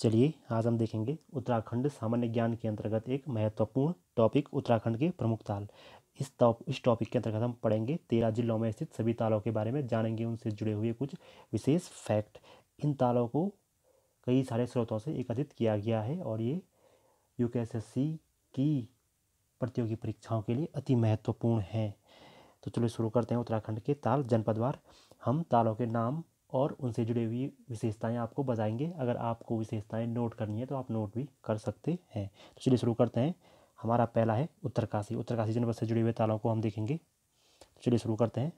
चलिए आज हम देखेंगे उत्तराखंड सामान्य ज्ञान के अंतर्गत एक महत्वपूर्ण टॉपिक उत्तराखंड के प्रमुख ताल इस टॉप इस टॉपिक के अंतर्गत हम पढ़ेंगे तेरह जिलों में स्थित सभी तालों के बारे में जानेंगे उनसे जुड़े हुए कुछ विशेष फैक्ट इन तालों को कई सारे स्रोतों से एकत्रित किया गया है और ये यू की प्रतियोगी परीक्षाओं के लिए अति महत्वपूर्ण है तो चलिए शुरू करते हैं उत्तराखंड के ताल जनपदवार हम तालों के नाम और उनसे जुड़ी हुई विशेषताएं आपको बताएंगे अगर आपको विशेषताएं नोट करनी है तो आप नोट भी कर सकते हैं तो चलिए शुरू करते हैं हमारा पहला है उत्तरकाशी उत्तरकाशी जनपद से जुड़े हुए तालों को हम देखेंगे तो चलिए शुरू करते हैं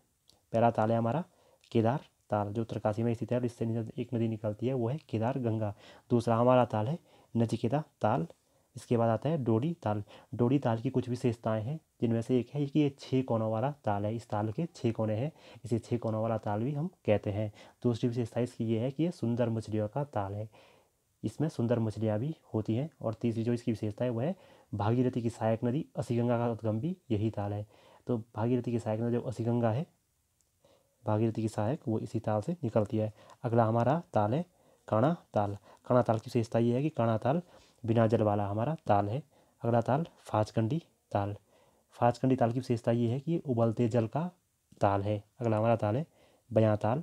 पहला ताल है हमारा केदार ताल जो उत्तरकाशी में स्थित है और इससे एक नदी निकलती है वो है केदार गंगा दूसरा हमारा ताल है नचिकेता ताल इसके बाद आता है डोरी ताल डोरी ताल की कुछ विशेषताएं हैं जिनमें से एक है कि ये छः कोनों वाला ताल है इस ताल के छः कोने हैं इसे छः कोनों वाला ताल भी हम कहते हैं दूसरी विशेषता इसकी ये है कि ये सुंदर मछलियों का ताल है इसमें सुंदर मछलियाँ भी होती हैं और तीसरी जो इसकी विशेषता है वह है भागीरथी की सहायक नदी असीगंगा का उद्गम भी यही ताल है तो भागीरथी की सहायक नदी जो असीगंगा है भागीरथी की सहायक वो इसी ताल से निकलती है अगला हमारा ताल है काणा ताल काणा ताल की विशेषता ये है कि काणा ताल बिना जल वाला हमारा ताल है अगला ताल फाजकंडी ताल फाजकंडी ताल की विशेषता ये है कि उबलते जल का ताल है अगला हमारा ताल है बयां ताल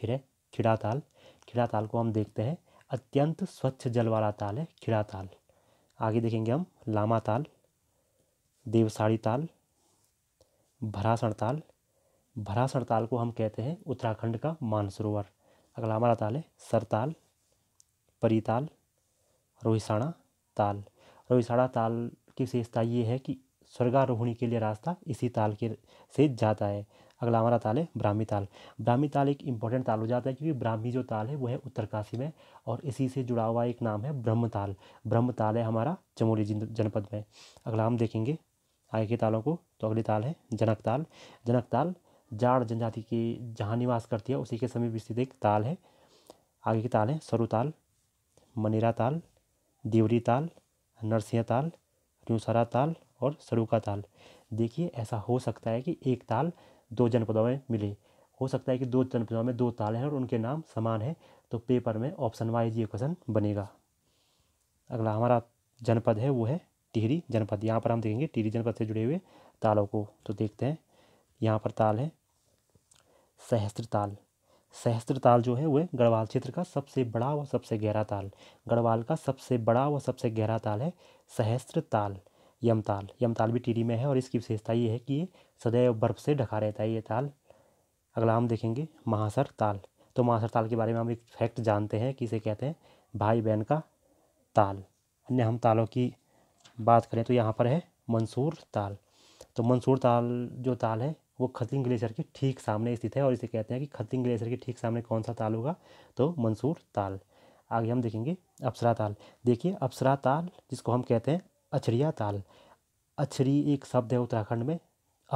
फिर है खिड़ा ताल खिड़ा ताल को हम देखते हैं अत्यंत स्वच्छ जल वाला ताल है खिड़ा ताल आगे देखेंगे हम लामा ताल देवसाड़ी ताल भरासण ताल भरासण ताल को हम कहते हैं उत्तराखंड का मानसरोवर अगला हमारा ताल है सरताल परीताल रोहिसाणा ताल रोहिसाणा ताल की विशेषता ये है कि स्वर्गारोहणी के लिए रास्ता इसी ताल के से जाता है अगला हमारा ताल है ब्राह्मी ताल ब्राह्मी ताल एक इम्पॉर्टेंट ताल हो जाता है क्योंकि ब्राह्मी जो ताल है वो है उत्तरकाशी में और इसी से जुड़ा हुआ एक नाम है ब्रह्म ताल ब्रह्म ताल है हमारा चमोली जनपद में अगला हम देखेंगे आगे के तालों को तो अगले ताल है जनक ताल जनक ताल जाड़ जनजाति की जहाँ निवास करती है उसी के समीप स्थित एक ताल है आगे की ताल है सरु ताल मनीरा ताल देवरी ताल नरसिंह ताल रूसरा ताल और सरूका ताल देखिए ऐसा हो सकता है कि एक ताल दो जनपदों में मिले हो सकता है कि दो जनपदों में दो ताल हैं और उनके नाम समान हैं तो पेपर में ऑप्शन वाइज ये क्वेश्चन बनेगा अगला हमारा जनपद है वो है टिहरी जनपद यहाँ पर हम देखेंगे टिहरी जनपद से जुड़े हुए तालों को तो देखते हैं यहाँ पर ताल है सहस्त्र ताल सहस्त्र ताल जो है वह गढ़वाल क्षेत्र का सबसे बड़ा व सबसे गहरा ताल गढ़वाल का सबसे बड़ा व सबसे गहरा ताल है सहस्त्र ताल यमताल यमताल भी टिरी में है और इसकी विशेषता ये है कि ये सदैव बर्फ से ढका रहता है ये ताल अगला हम देखेंगे महासर ताल तो महासर ताल के बारे में हम एक फैक्ट जानते हैं कि इसे कहते हैं भाई बहन का ताल अन्य हम तालों की बात करें तो यहाँ पर है मंसूर ताल तो मंसूर ताल जो ताल है वो खतिंग ग्लेशियर के ठीक सामने स्थित है और इसे कहते हैं कि खतिंग ग्लेशियर के ठीक सामने कौन सा ताल होगा तो मंसूर ताल आगे हम देखेंगे अप्सरा ताल देखिए अप्सरा ताल जिसको हम कहते हैं अछरिया ताल अछरी एक शब्द है उत्तराखंड में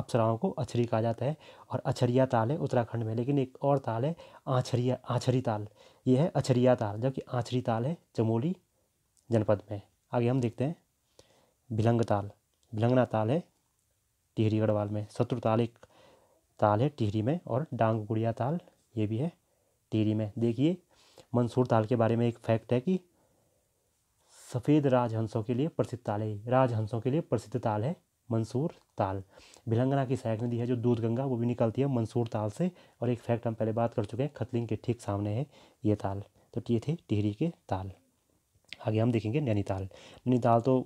अप्सराओं को अछरी कहा जाता है और अछरिया ताल है उत्तराखंड में लेकिन एक और ताल है आछरिया आछरी ताल ये है अछरिया ताल जबकि आछरी ताल है चमोली जनपद में आगे हम देखते हैं भिलंग ताल भिलंगना ताल है टिहरी गढ़वाल में शत्रु ताल एक ताल है टिहरी में और डांग गुड़िया ताल ये भी है टिहरी में देखिए मंसूर ताल के बारे में एक फैक्ट है कि सफ़ेद राजहंसों के लिए प्रसिद्ध ताल है राजहंसों के लिए प्रसिद्ध ताल है मंसूर ताल भिलंगना की सहायक नदी है जो दूध गंगा वो भी निकलती है मंसूर ताल से और एक फैक्ट हम पहले बात कर चुके हैं खतलिंग के ठीक सामने है ये ताल तो ये थे टिहरी के ताल आगे हम देखेंगे नैनीताल नैनीताल तो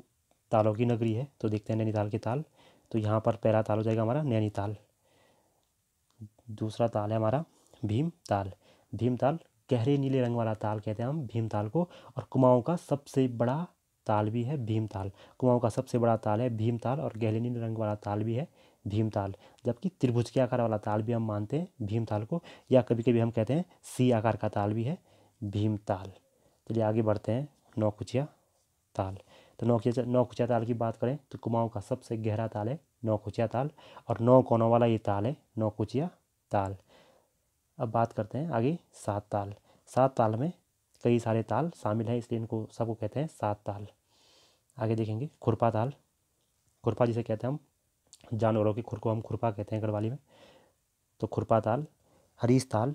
तालों की नगरी है तो देखते हैं नैनीताल के ताल तो यहाँ पर पहला ताल हो जाएगा हमारा नैनीताल दूसरा ताल है हमारा भीम ताल भीम ताल गहरे नीले रंग वाला ताल कहते हैं हम भीम ताल को और कुमाऊँ का सबसे बड़ा ताल भी है भीम ताल कुमाऊँ का सबसे बड़ा ताल है भीम ताल और गहरे नीले रंग वाला ताल भी है भीम ताल जबकि त्रिभुज के आकार वाला ताल भी हम मानते हैं भीम ताल को या कभी कभी हम कहते हैं सी आकार का ताल भी है भीम ताल चलिए आगे बढ़ते हैं नौकुचिया ताल तो नौकुचिया नौकुचिया ताल की बात करें तो कुमाऊँ का सबसे गहरा ताल है नौकुचिया ताल और नौ कोनों वाला ये ताल है नौकुचिया ताल अब बात करते हैं आगे सात ताल सात ताल में कई सारे ताल शामिल हैं इसलिए इनको सबको कहते हैं सात ताल आगे देखेंगे खुरपा ताल खुरपा जिसे कहते हैं हम जानवरों के खुर को हम खुरपा कहते हैं गढ़वाली में तो खुरपा ताल हरीश ताल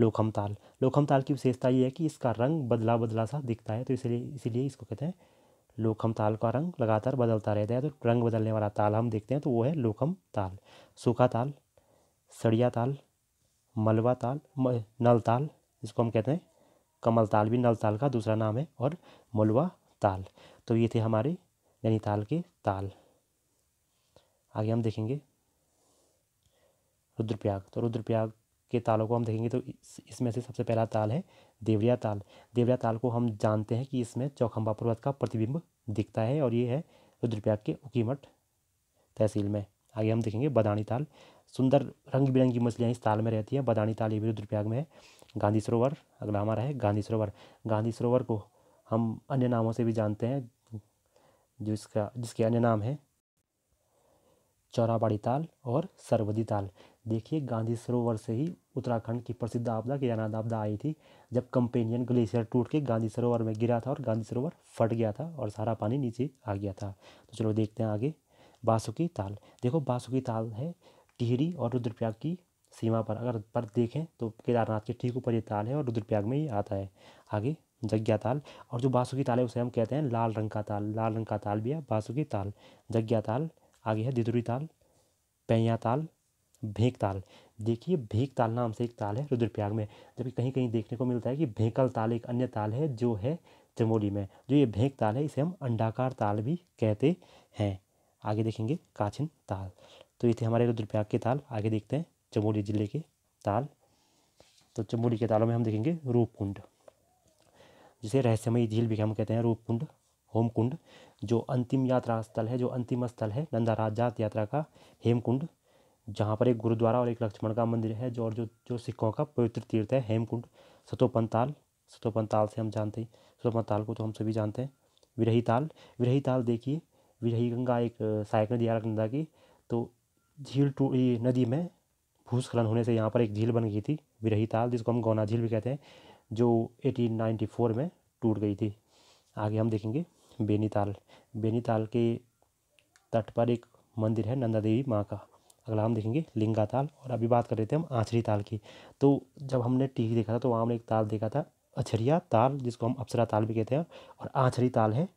लोखम ताल लोखम ताल की विशेषता ये है कि इसका रंग बदला बदला सा दिखता है तो इसलिए इसीलिए इसको कहते हैं लोखम ताल का रंग लगातार बदलता रहता है तो रंग बदलने वाला ताल हम देखते हैं तो वो है लोखम ताल सूखा ताल सड़िया ताल मलवा ताल नल ताल इसको हम कहते हैं कमल ताल भी नल ताल का दूसरा नाम है और मलवा ताल तो ये थे हमारे नैनीताल के ताल आगे हम देखेंगे रुद्रप्रयाग तो रुद्रप्रयाग के तालों को हम देखेंगे तो इस, इसमें से सबसे पहला ताल है देवरिया ताल देवरिया ताल को हम जानते हैं कि इसमें चौखंबा पर्वत का प्रतिबिंब दिखता है और ये है रुद्रप्रयाग के उकीमठ तहसील में आगे हम देखेंगे बदानी ताल सुंदर रंग बिरंगी मछलियाँ इस ताल में रहती हैं बदानी ताल ये भी रुद्रप्रयाग में है गांधी सरोवर अगला हमारा है गांधी सरोवर गांधी सरोवर को हम अन्य नामों से भी जानते हैं जो इसका जिसके अन्य नाम है चौराबाड़ी ताल और सरवदी ताल देखिए गांधी सरोवर से ही उत्तराखंड की प्रसिद्ध आपदा केदारनाथ आपदा आई थी जब कंपेनियन ग्लेशियर टूट के गांधी सरोवर में गिरा था और गांधी सरोवर फट गया था और सारा पानी नीचे आ गया था तो चलो देखते हैं आगे बासुकी ताल देखो बासुकी ताल है टिहरी और रुद्रप्रयाग की सीमा पर अगर पर देखें तो केदारनाथ के ठीक ऊपर ये ताल है और रुद्रप्रयाग में ये आता है आगे जग्ञा ताल और जो बासुकी ताल है उसे हम कहते हैं लाल रंग का ताल लाल रंग का ताल भी है बासुकी ताल जग्ञा ताल आगे है दिदुरी ताल पैया ताल भेंक ताल देखिए भेंक ताल नाम से एक ताल है रुद्रप्रयाग में जबकि कहीं कहीं देखने को मिलता है कि भेंकल ताल एक अन्य ताल है जो है चमोली में जो ये भेंक ताल है इसे हम अंडाकार ताल भी कहते हैं आगे देखेंगे काछिन ताल तो ये थे हमारे रुद्रप्रयाग के ताल आगे देखते हैं चमोली जिले के ताल तो चमोली के तालों में हम देखेंगे रूपकुंड जिसे रहस्यमयी झील भी हम कहते हैं रूपकुंड होमकुंड जो अंतिम यात्रा स्थल है जो अंतिम स्थल है नंदा राजात यात्रा का हेमकुंड जहाँ पर एक गुरुद्वारा और एक लक्ष्मण का मंदिर है जो और जो जो सिखों का पवित्र तीर्थ है हेमकुंड सतोपन ताल सतोपन ताल से हम जानते हैं सतोपन ताल को तो हम सभी जानते हैं विरही ताल विरही ताल देखिए विजयी गंगा एक सहायक नदी आरक नंदा की तो झील टू ये नदी में भूस्खलन होने से यहाँ पर एक झील बन गई थी विरही ताल जिसको हम गौना झील भी कहते हैं जो 1894 में टूट गई थी आगे हम देखेंगे बेनीताल बेनीताल के तट पर एक मंदिर है नंदा देवी माँ का अगला हम देखेंगे लिंगा ताल और अभी बात कर रहे थे हम आछरी ताल की तो जब हमने टीवी देखा था तो वहाँ हमने एक ताल देखा था अछरिया ताल जिसको हम अप्सरा ताल भी कहते हैं और आछरी ताल है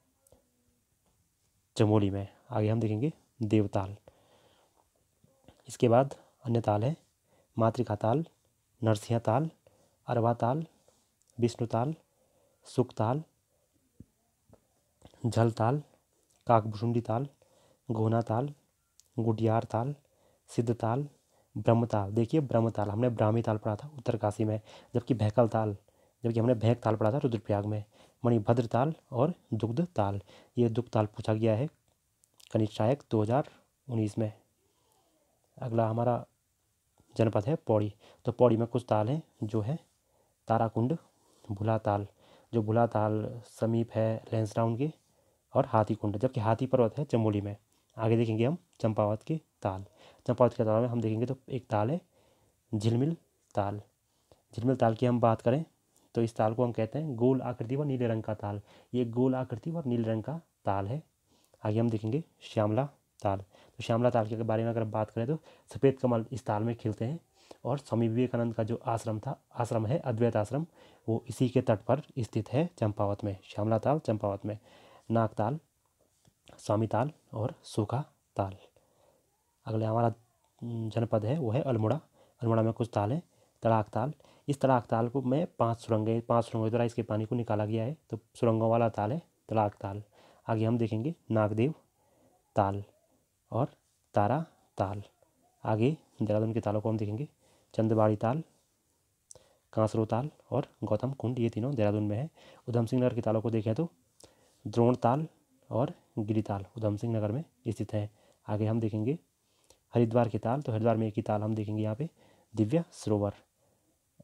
चमोली में आगे हम देखेंगे देवताल इसके बाद अन्य ताल है मातृका ताल नरसिंह ताल अरवा ताल विष्णु ताल सुख ताल झल ताल काकभुसुंडी ताल गोना ताल गुडियार ताल सिद्ध ताल ब्रह्मताल देखिए ब्रह्मताल हमने ब्राह्मी ताल पढ़ा था उत्तरकाशी में जबकि भैकल ताल जबकि हमने भैक ताल पढ़ा था रुद्रप्रयाग में मणिभद्र ताल और दुग्ध ताल ये दुग्ध ताल पूछा गया है दो हजार 2019 में अगला हमारा जनपद है पौड़ी तो पौड़ी में कुछ ताल हैं जो है ताराकुंड भुला ताल जो भुला ताल समीप है राउंड के और हाथी कुंड जबकि हाथी पर्वत है चमोली में आगे देखेंगे हम चंपावत के ताल चंपावत के ताल में हम देखेंगे तो एक ताल है झिलमिल ताल झिलमिल ताल की हम बात करें तो इस ताल को हम कहते हैं गोल आकृति व नीले रंग का ताल ये गोल आकृति और नीले रंग का ताल है आगे हम देखेंगे श्यामला ताल तो श्यामला ताल के बारे में अगर बात करें तो सफ़ेद कमल इस ताल में खिलते हैं और स्वामी विवेकानंद का जो आश्रम था आश्रम है अद्वैत आश्रम वो इसी के तट पर स्थित है चंपावत में श्यामला ताल चंपावत में नाग ताल स्वामी ताल और सूखा ताल अगले हमारा जनपद है वो है अल्मोड़ा अल्मोड़ा में कुछ ताल है तड़ाक ताल इस तलाक ताल को मैं पांच सुरंगें पांच सुरंगों द्वारा इसके पानी को निकाला गया है तो सुरंगों वाला ताल है तलाक ताल आगे हम देखेंगे नागदेव ताल और तारा ताल आगे देहरादून के तालों को हम देखेंगे चंदबाड़ी ताल कांसरो ताल और गौतम कुंड ये तीनों देहरादून में है उधम सिंह नगर के तालों को देखें तो द्रोण ताल और गिरी ताल उधम सिंह नगर में स्थित है आगे हम देखेंगे हरिद्वार के ताल तो हरिद्वार में एक ही ताल हम देखेंगे यहाँ पे दिव्य सरोवर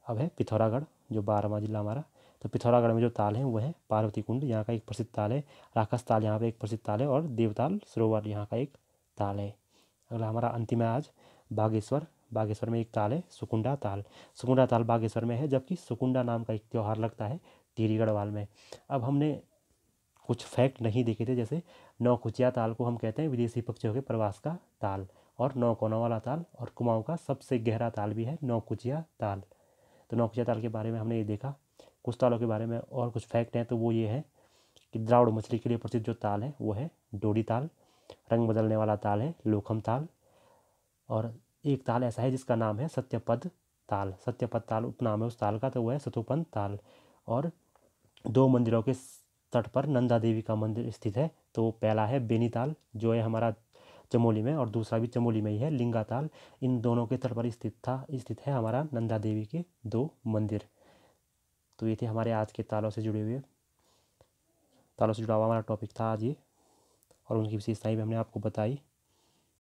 अब है पिथौरागढ़ जो बारहवा जिला हमारा तो पिथौरागढ़ में जो ताल है वो है पार्वती कुंड यहाँ का एक प्रसिद्ध ताल है राक्षस ताल यहाँ पे एक प्रसिद्ध ताल है और देवताल सरोवर यहाँ का एक ताल है अगला हमारा अंतिम है आज बागेश्वर बागेश्वर में एक ताल है सुकुंडा ताल सुकुंडा ताल बागेश्वर में है जबकि सुकुंडा नाम का एक त्यौहार लगता है टीरी गढ़वाल में अब हमने कुछ फैक्ट नहीं देखे थे जैसे नौकुचिया ताल को हम कहते हैं विदेशी पक्षियों के प्रवास का ताल और नौकोना वाला ताल और कुमाऊँ का सबसे गहरा ताल भी है नौकुचिया ताल तो नौकिया ताल के बारे में हमने ये देखा कुछ तालों के बारे में और कुछ फैक्ट हैं तो वो ये है कि द्रावड़ मछली के लिए प्रसिद्ध जो ताल है वो है डोडी ताल रंग बदलने वाला ताल है लोखम ताल और एक ताल ऐसा है जिसका नाम है सत्यपद ताल सत्यपद ताल उपनाम है उस ताल का तो वह है सतुपन ताल और दो मंदिरों के तट पर नंदा देवी का मंदिर स्थित है तो पहला है बेनीताल जो है हमारा चमोली में और दूसरा भी चमोली में ही है लिंगा ताल इन दोनों के तट पर स्थित था स्थित है हमारा नंदा देवी के दो मंदिर तो ये थे हमारे आज के तालों से जुड़े हुए तालों से जुड़ा हुआ हमारा टॉपिक था आज ये और उनकी विशेषताएँ भी हमने आपको बताई